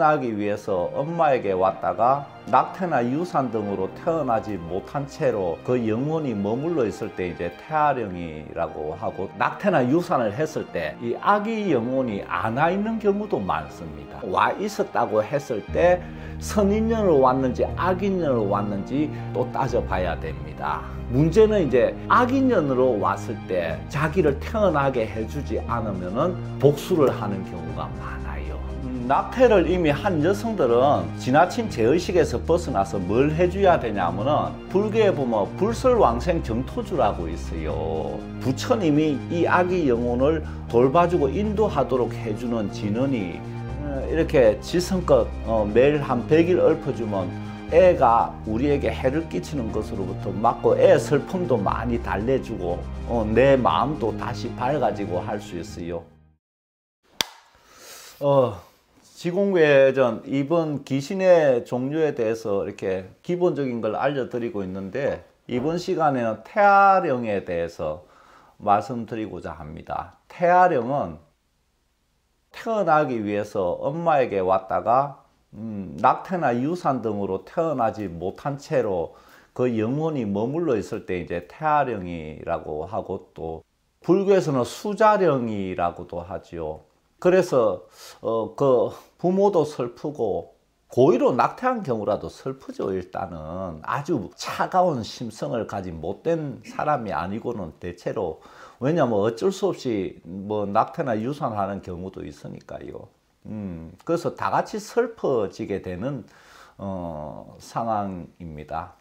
태어나기 위해서 엄마에게 왔다가 낙태나 유산 등으로 태어나지 못한 채로 그 영혼이 머물러 있을 때 이제 태아령이라고 하고 낙태나 유산을 했을 때 이 아기 영혼이 안와 있는 경우도 많습니다. 와 있었다고 했을 때 선인년으로 왔는지 악인년으로 왔는지 또 따져봐야 됩니다. 문제는 이제 악인년으로 왔을 때 자기를 태어나게 해주지 않으면 복수를 하는 경우가 많습니다 낙태를 이미 한 여성들은 지나친 제의식에서 벗어나서 뭘 해줘야 되냐면은 불교에 보면 불설왕생 정토주라고 있어요. 부처님이 이 아기 영혼을 돌봐주고 인도하도록 해주는 진언이 어, 이렇게 지성껏 어, 매일 한 100일 읊어주면 애가 우리에게 해를 끼치는 것으로부터 맞고애 슬픔도 많이 달래주고 어, 내 마음도 다시 밝아지고 할 수 있어요. 어, 지공외전 이번 귀신의 종류에 대해서 이렇게 기본적인 걸 알려드리고 있는데 이번 시간에는 태아령에 대해서 말씀드리고자 합니다. 태아령은 태어나기 위해서 엄마에게 왔다가 음, 낙태나 유산 등으로 태어나지 못한 채로 그 영혼이 머물러 있을 때 이제 태아령이라고 하고 또 불교에서는 수자령이라고도 하지요. 그래서 어, 그 부모도 슬프고 고의로 낙태한 경우라도 슬프죠 일단은 아주 차가운 심성을 가진 못된 사람이 아니고는 대체로 왜냐면 어쩔 수 없이 뭐 낙태나 유산하는 경우도 있으니까요 음 그래서 다 같이 슬퍼지게 되는 어, 상황입니다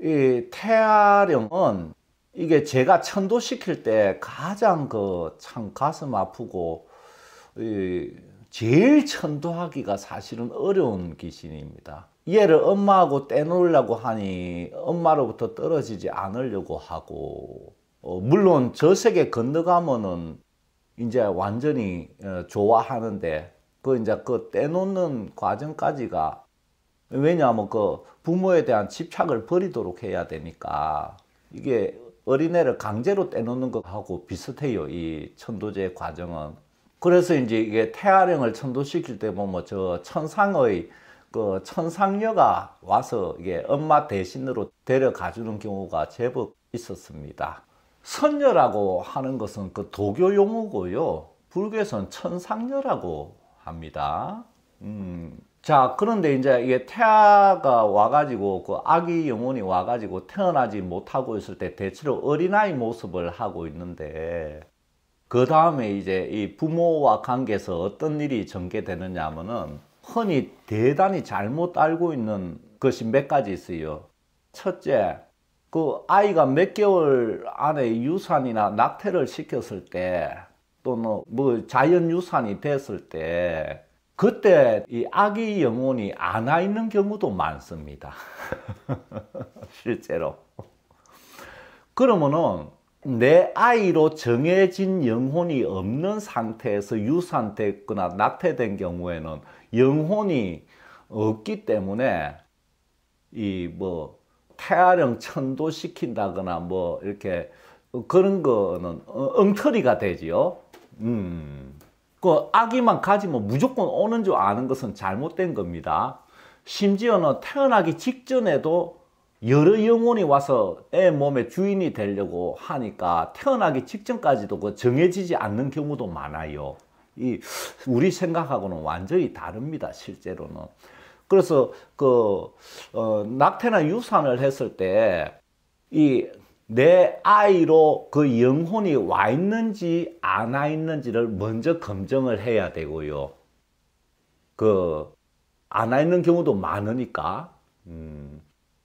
이 태아령은 이게 제가 천도시킬 때 가장 그 참 가슴 아프고 제일 천도하기가 사실은 어려운 귀신입니다. 얘를 엄마하고 떼놓으려고 하니 엄마로부터 떨어지지 않으려고 하고 어, 물론 저 세계 건너가면은 이제 완전히 어, 좋아하는데 그 이제 그 떼놓는 과정까지가 왜냐하면 그 부모에 대한 집착을 버리도록 해야 되니까 이게 어린애를 강제로 떼놓는 것하고 비슷해요 이 천도제 과정은 그래서 이제 이게 태아령을 천도시킬 때 보면 저 천상의 그 천상녀가 와서 이게 엄마 대신으로 데려가 주는 경우가 제법 있었습니다. 선녀라고 하는 것은 그 도교 용어고요. 불교에서는 천상녀라고 합니다. 음. 자, 그런데 이제 이게 태아가 와가지고 그 아기 영혼이 와가지고 태어나지 못하고 있을 때 대체로 어린아이 모습을 하고 있는데 그 다음에 이제 이 부모와 관계에서 어떤 일이 전개되느냐 하면은 흔히 대단히 잘못 알고 있는 것이 몇 가지 있어요. 첫째, 그 아이가 몇 개월 안에 유산이나 낙태를 시켰을 때 또는 뭐 자연유산이 됐을 때 그때 이 아기 영혼이 안아 있는 경우도 많습니다. 실제로. 그러면은 내 아이로 정해진 영혼이 없는 상태에서 유산됐거나 낙태된 경우에는 영혼이 없기 때문에 이 뭐 태아령 천도시킨다거나 뭐 이렇게 그런 거는 어, 엉터리가 되지요. 음. 그 아기만 가지면 무조건 오는 줄 아는 것은 잘못된 겁니다. 심지어는 태어나기 직전에도 여러 영혼이 와서 애 몸의 주인이 되려고 하니까 태어나기 직전까지도 그 정해지지 않는 경우도 많아요. 이 우리 생각하고는 완전히 다릅니다. 실제로는. 그래서 그 어, 낙태나 유산을 했을 때 이 내 아이로 그 영혼이 와 있는지 안 와 있는지를 먼저 검증을 해야 되고요. 그 안 와 있는 경우도 많으니까. 음.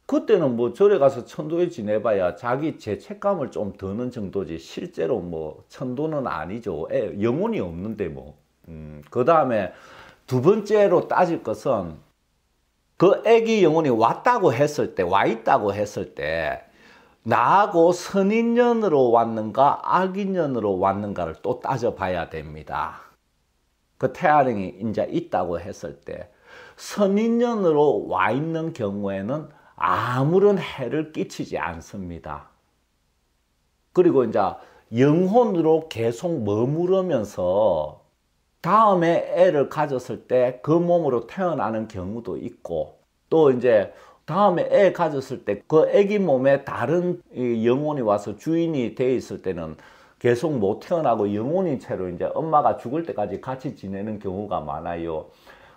그때는 뭐 절에 가서 천도에 지내봐야 자기 죄책감을 좀 드는 정도지 실제로 뭐 천도는 아니죠. 에, 예, 영혼이 없는데 뭐. 음, 그 다음에 두 번째로 따질 것은 그 애기 영혼이 왔다고 했을 때, 와 있다고 했을 때 나하고 선인년으로 왔는가 악인년으로 왔는가를 또 따져봐야 됩니다. 그 태아령이 이제 있다고 했을 때선인년으로와 있는 경우에는 아무런 해를 끼치지 않습니다. 그리고 이제 영혼으로 계속 머무르면서 다음에 애를 가졌을 때 그 몸으로 태어나는 경우도 있고 또 이제 다음에 애 가졌을 때 그 애기 몸에 다른 영혼이 와서 주인이 돼 있을 때는 계속 못 태어나고 영혼인 채로 이제 엄마가 죽을 때까지 같이 지내는 경우가 많아요.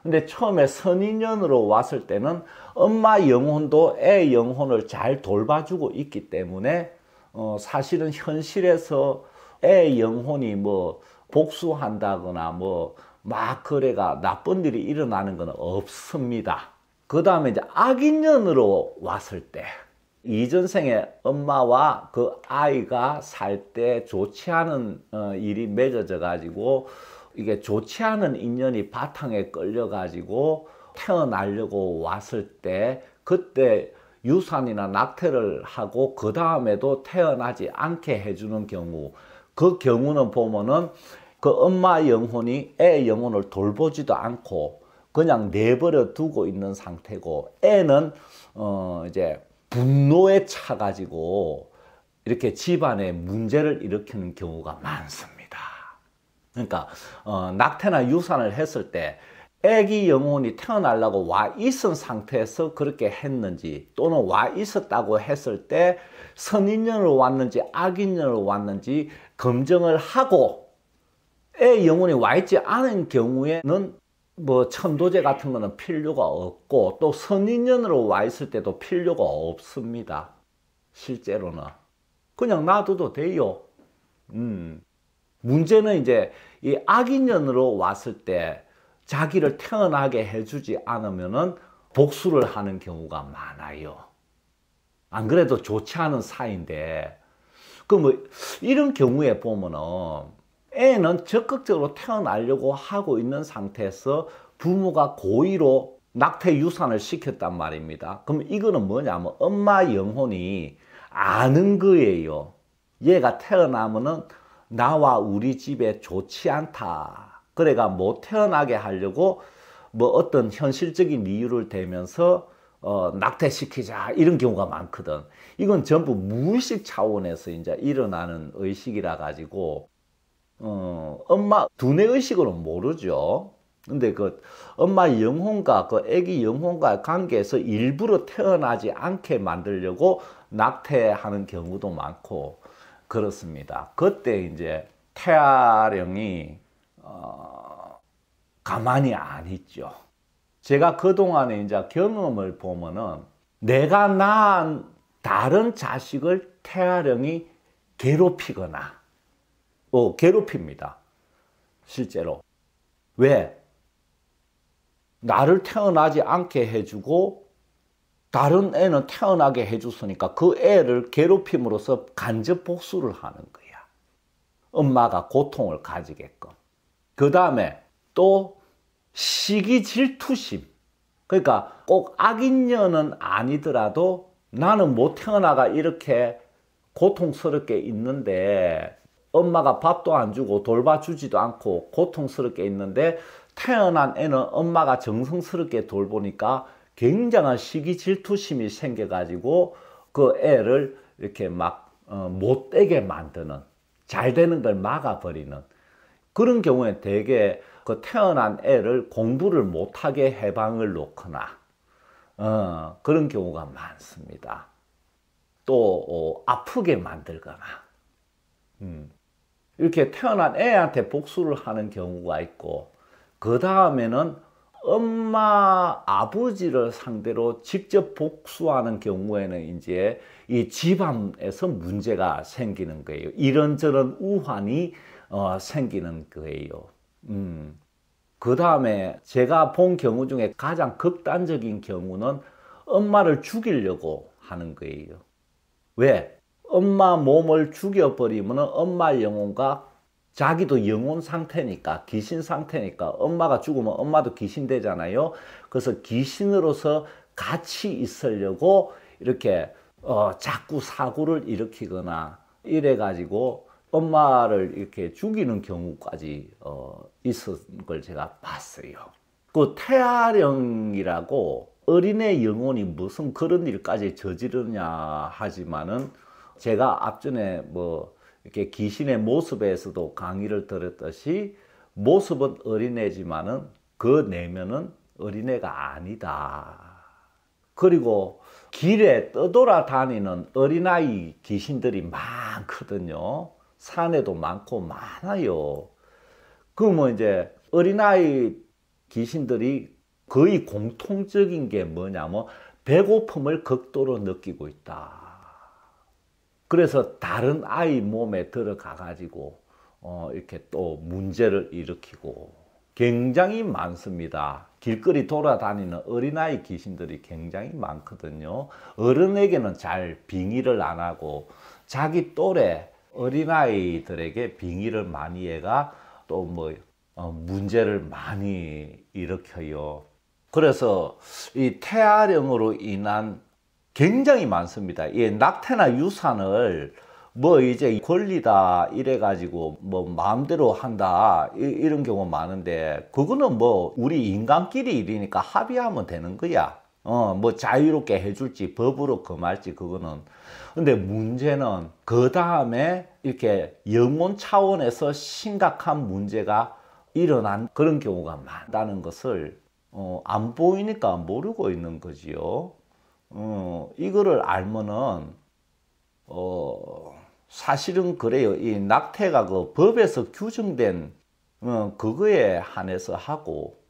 근데 처음에 선인연으로 왔을 때는 엄마 영혼도 애 영혼을 잘 돌봐주고 있기 때문에 어 사실은 현실에서 애 영혼이 뭐 복수한다거나 뭐막 거래가 나쁜 일이 일어나는 건 없습니다. 그 다음에 이제 악인연으로 왔을 때 이전 생에 엄마와 그 아이가 살 때 좋지 않은 어 일이 맺어져 가지고 이게 좋지 않은 인연이 바탕에 끌려가지고 태어나려고 왔을 때 그때 유산이나 낙태를 하고 그 다음에도 태어나지 않게 해주는 경우 그 경우는 보면은 그 엄마 영혼이 애 영혼을 돌보지도 않고 그냥 내버려 두고 있는 상태고 애는 어 이제 분노에 차 가지고 이렇게 집안에 문제를 일으키는 경우가 많습니다. 그러니까 어, 낙태나 유산을 했을 때 애기 영혼이 태어나려고 와 있은 상태에서 그렇게 했는지 또는 와 있었다고 했을 때 선인년으로 왔는지 악인년으로 왔는지 검증을 하고 애 영혼이 와 있지 않은 경우에는 뭐 천도제 같은 거는 필요가 없고 또 선인년으로 와 있을 때도 필요가 없습니다. 실제로는 그냥 놔둬도 돼요. 음. 문제는 이제 이 악인년으로 왔을 때 자기를 태어나게 해주지 않으면은 복수를 하는 경우가 많아요. 안 그래도 좋지 않은 사이인데, 그 뭐, 이런 경우에 보면은 애는 적극적으로 태어나려고 하고 있는 상태에서 부모가 고의로 낙태 유산을 시켰단 말입니다. 그럼 이거는 뭐냐면 엄마 영혼이 아는 거예요. 얘가 태어나면은 나와 우리 집에 좋지 않다. 그래가 못 뭐 태어나게 하려고 뭐 어떤 현실적인 이유를 대면서 어, 낙태시키자 이런 경우가 많거든. 이건 전부 무의식 차원에서 이제 일어나는 의식이라 가지고 어, 엄마 두뇌 의식으로 모르죠. 근데 그 엄마 영혼과 그 아기 영혼과 관계에서 일부러 태어나지 않게 만들려고 낙태하는 경우도 많고 그렇습니다. 그때 이제 태아령이 어, 가만히 안 있죠. 제가 그동안에 이제 경험을 보면은 내가 낳은 다른 자식을 태아령이 괴롭히거나 어, 괴롭힙니다. 실제로. 왜? 나를 태어나지 않게 해주고 다른 애는 태어나게 해줬으니까 그 애를 괴롭힘으로써 간접 복수를 하는 거야. 엄마가 고통을 가지게끔. 그 다음에 또 시기 질투심. 그러니까 꼭 악인녀는 아니더라도 나는 못 태어나가 이렇게 고통스럽게 있는데 엄마가 밥도 안 주고 돌봐주지도 않고 고통스럽게 있는데 태어난 애는 엄마가 정성스럽게 돌보니까 굉장한 시기 질투심이 생겨가지고 그 애를 이렇게 막 어, 못되게 만드는 잘 되는 걸 막아버리는 그런 경우에 대개 그 태어난 애를 공부를 못하게 해방을 놓거나 어, 그런 경우가 많습니다. 또 어, 아프게 만들거나 음. 이렇게 태어난 애한테 복수를 하는 경우가 있고 그 다음에는 엄마 아버지를 상대로 직접 복수하는 경우에는 이제 이 집안에서 문제가 생기는 거예요. 이런저런 우환이 어, 생기는 거예요. 음. 그 다음에 제가 본 경우 중에 가장 극단적인 경우는 엄마를 죽이려고 하는 거예요. 왜? 엄마 몸을 죽여버리면 엄마 영혼과 자기도 영혼 상태니까 귀신 상태니까 엄마가 죽으면 엄마도 귀신 되잖아요. 그래서 귀신으로서 같이 있으려고 이렇게 어, 자꾸 사고를 일으키거나 이래 가지고 엄마를 이렇게 죽이는 경우까지 어, 있었던 걸 제가 봤어요. 그 태아령이라고 어린애 영혼이 무슨 그런 일까지 저지르냐 하지만은 제가 앞전에 뭐 이렇게 귀신의 모습에서도 강의를 들었듯이 모습은 어린애지만은 그 내면은 어린애가 아니다. 그리고 길에 떠돌아 다니는 어린아이 귀신들이 많거든요. 산에도 많고 많아요. 그러면 이제 어린아이 귀신들이 거의 공통적인 게 뭐냐면 배고픔을 극도로 느끼고 있다. 그래서 다른 아이 몸에 들어가 가지고 어, 이렇게 또 문제를 일으키고 굉장히 많습니다. 길거리 돌아다니는 어린아이 귀신들이 굉장히 많거든요. 어른에게는 잘 빙의를 안 하고 자기 또래 어린아이들에게 빙의를 많이 해가 또뭐 어, 문제를 많이 일으켜요. 그래서 이 태아령으로 인한 굉장히 많습니다. 예, 낙태나 유산을 뭐 이제 권리다 이래 가지고 뭐 마음대로 한다 이, 런 경우 많은데 그거는 뭐 우리 인간끼리 일이니까 합의하면 되는 거야. 어, 뭐 자유롭게 해줄지 법으로 금할지 그거는 근데 문제는 그 다음에 이렇게 영혼 차원에서 심각한 문제가 일어난 그런 경우가 많다는 것을 어, 안 보이니까 모르고 있는 거지요. 어, 이거를 알면은 어, 사실은 그래요. 이 낙태가 그 법에서 규정된 어, 그거에 한해서 하고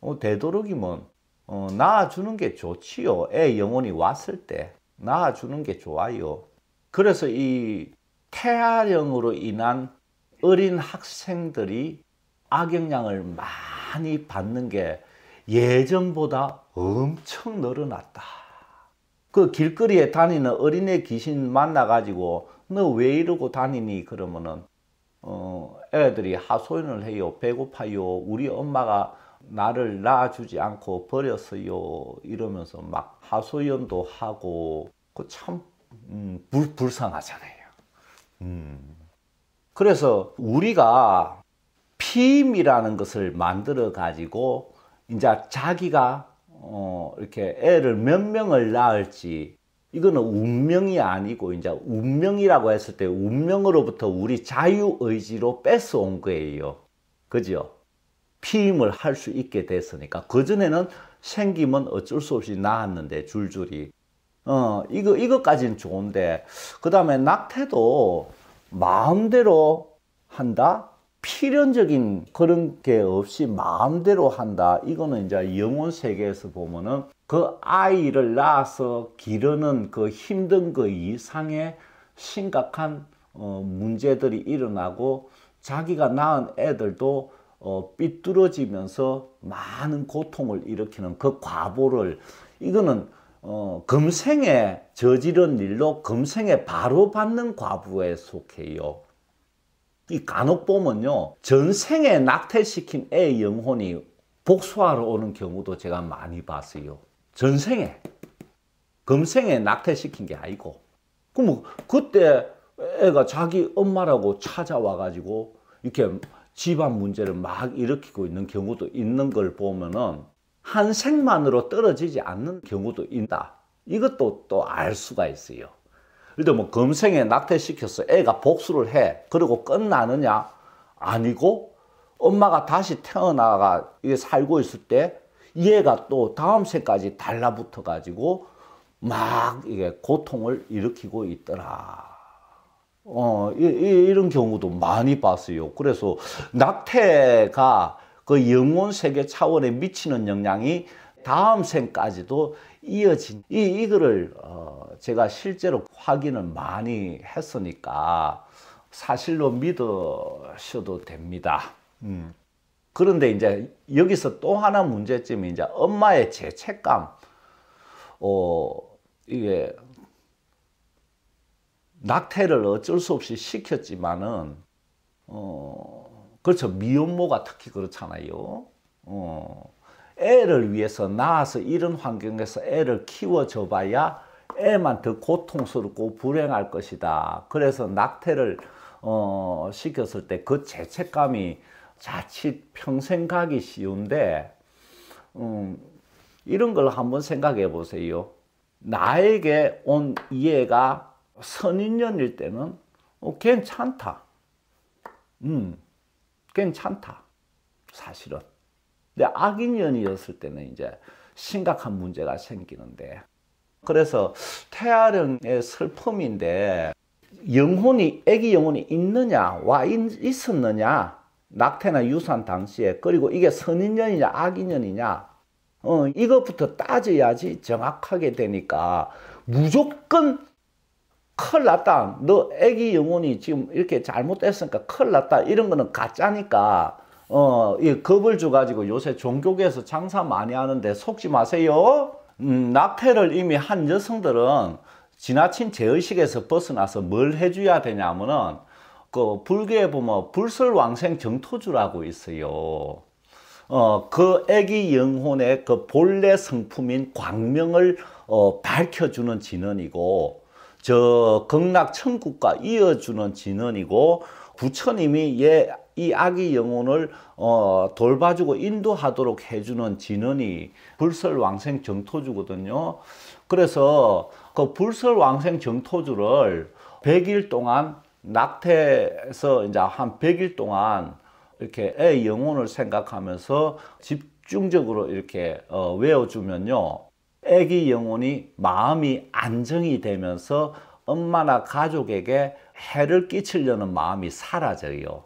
어, 되도록이면 뭐, 어, 낳아주는 게 좋지요. 애 영혼이 왔을 때 낳아주는 게 좋아요. 그래서 이 태아령으로 인한 어린 학생들이 악영향을 많이 받는 게 예전보다 엄청 늘어났다. 그 길거리에 다니는 어린애 귀신 만나가지고 너 왜 이러고 다니니 그러면은 어 애들이 하소연을 해요 배고파요 우리 엄마가 나를 낳아주지 않고 버렸어요 이러면서 막 하소연도 하고 그참 음, 불, 불쌍하잖아요 음. 그래서 우리가 피임이라는 것을 만들어 가지고 이제 자기가 어, 이렇게 애를 몇 명을 낳을지 이거는 운명이 아니고 이제 운명이라고 했을 때 운명으로부터 우리 자유의지로 뺏어온 거예요. 그죠? 피임을 할 수 있게 됐으니까 그전에는 생기면 어쩔 수 없이 낳았는데 줄줄이 어 이거 이거까지는 좋은데 그 다음에 낙태도 마음대로 한다 필연적인 그런 게 없이 마음대로 한다. 이거는 이제 영혼 세계에서 보면은 그 아이를 낳아서 기르는 그 힘든 그 이상의 심각한 어, 문제들이 일어나고 자기가 낳은 애들도 어, 삐뚤어지면서 많은 고통을 일으키는 그 과보를 이거는 어, 금생에 저지른 일로 금생에 바로 받는 과부에 속해요. 이 간혹 보면요. 전생에 낙태시킨 애 영혼이 복수하러 오는 경우도 제가 많이 봤어요. 전생에. 금생에 낙태시킨 게 아니고. 그럼 뭐 그때 애가 자기 엄마라고 찾아와가지고 이렇게 집안 문제를 막 일으키고 있는 경우도 있는 걸 보면은 한 생만으로 떨어지지 않는 경우도 있다. 이것도 또 알 수가 있어요. 예를 뭐 검생에 낙태시켜서 애가 복수를 해. 그리고 끝나느냐? 아니고 엄마가 다시 태어나가 이게 살고 있을 때 얘가 또 다음 생까지 달라붙어 가지고 막 이게 고통을 일으키고 있더라. 어, 이, 이, 런 경우도 많이 봤어요. 그래서 낙태가 그 영혼 세계 차원에 미치는 영향이 다음 생까지도 이어진 이 이거를 어, 제가 실제로 확인을 많이 했으니까 사실로 믿으셔도 됩니다. 음. 그런데 이제 여기서 또 하나 문제점이 이제 엄마의 죄책감. 어, 이게 낙태를 어쩔 수 없이 시켰지만은 어, 그렇죠. 미혼모가 특히 그렇잖아요. 어. 애를 위해서 낳아서 이런 환경에서 애를 키워줘 봐야 애만 더 고통스럽고 불행할 것이다. 그래서 낙태를 어, 시켰을 때 그 죄책감이 자칫 평생 가기 쉬운데 음, 이런 걸 한번 생각해 보세요. 나에게 온 이해가 선인연일 때는 어, 괜찮다. 음, 괜찮다. 사실은. 근데 악인연이었을 때는 이제 심각한 문제가 생기는데 그래서 태아령의 슬픔인데 영혼이 아기 영혼이 있느냐 와 있, 었느냐 낙태나 유산 당시에 그리고 이게 선인연이냐 악인연이냐 어, 이것부터 따져야지 정확하게 되니까 무조건 큰일 났다 너애기 영혼이 지금 이렇게 잘못됐으니까 큰일 났다 이런 거는 가짜니까 어, 이 겁을 줘가지고 요새 종교계에서 장사 많이 하는데 속지 마세요. 음, 낙태를 이미 한 여성들은 지나친 제의식에서 벗어나서 뭘 해줘야 되냐면은 그 불교에 보면 불설왕생 정토주라고 있어요. 어, 그 애기 영혼의 그 본래 성품인 광명을 어, 밝혀주는 진언이고 저 극락 천국과 이어주는 진원이고 부처님이 얘, 예, 이 아기 영혼을 어, 돌봐주고 인도하도록 해주는 진원이 불설왕생 정토주거든요. 그래서 그 불설왕생 정토주를 100일 동안 낙태에서 이제 한 100일 동안 이렇게 애 영혼을 생각하면서 집중적으로 이렇게 어, 외워주면요. 아기 영혼이 마음이 안정이 되면서 엄마나 가족에게 해를 끼치려는 마음이 사라져요.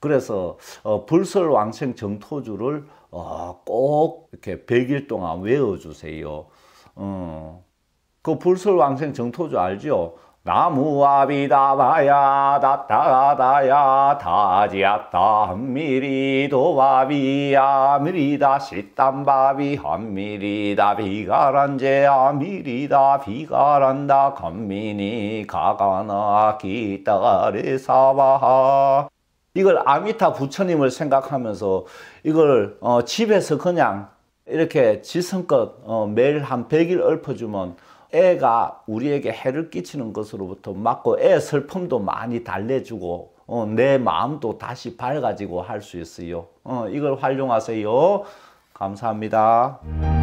그래서 어, 불설왕생 정토주를 어, 꼭 이렇게 100일 동안 외워주세요. 어, 그 불설왕생 정토주 알죠? 나무아비다바야 다따다야 다지아따 미리 도바비야 미리다 시땀바비 한미리다 비가란제 아미리다 비가란다 건미니 가가나 기따리 사바하 이걸 아미타 부처님을 생각하면서 이걸 어 집에서 그냥 이렇게 지성껏 어 매일 한 100일 읊어주면 애가 우리에게 해를 끼치는 것으로부터 맞고애 슬픔도 많이 달래주고 어, 내 마음도 다시 밝아지고 할 수 있어요. 어, 이걸 활용하세요. 감사합니다.